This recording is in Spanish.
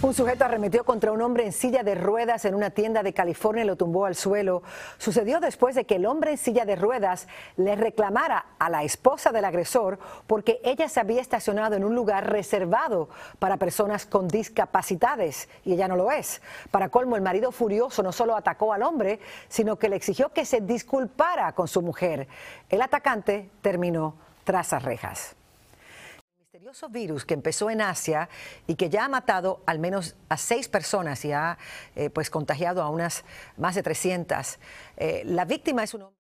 Un sujeto arremetió contra un hombre en silla de ruedas en una tienda de California y lo tumbó al suelo. Sucedió después de que el hombre en silla de ruedas le reclamara a la esposa del agresor porque ella se había estacionado en un lugar reservado para personas con discapacidades y ella no lo es. Para colmo, el marido furioso no solo atacó al hombre, sino que le exigió que se disculpara con su mujer. El atacante terminó tras las rejas virus que empezó en Asia y que ya ha matado al menos a seis personas y ha eh, pues contagiado a unas más de 300. Eh, la víctima es un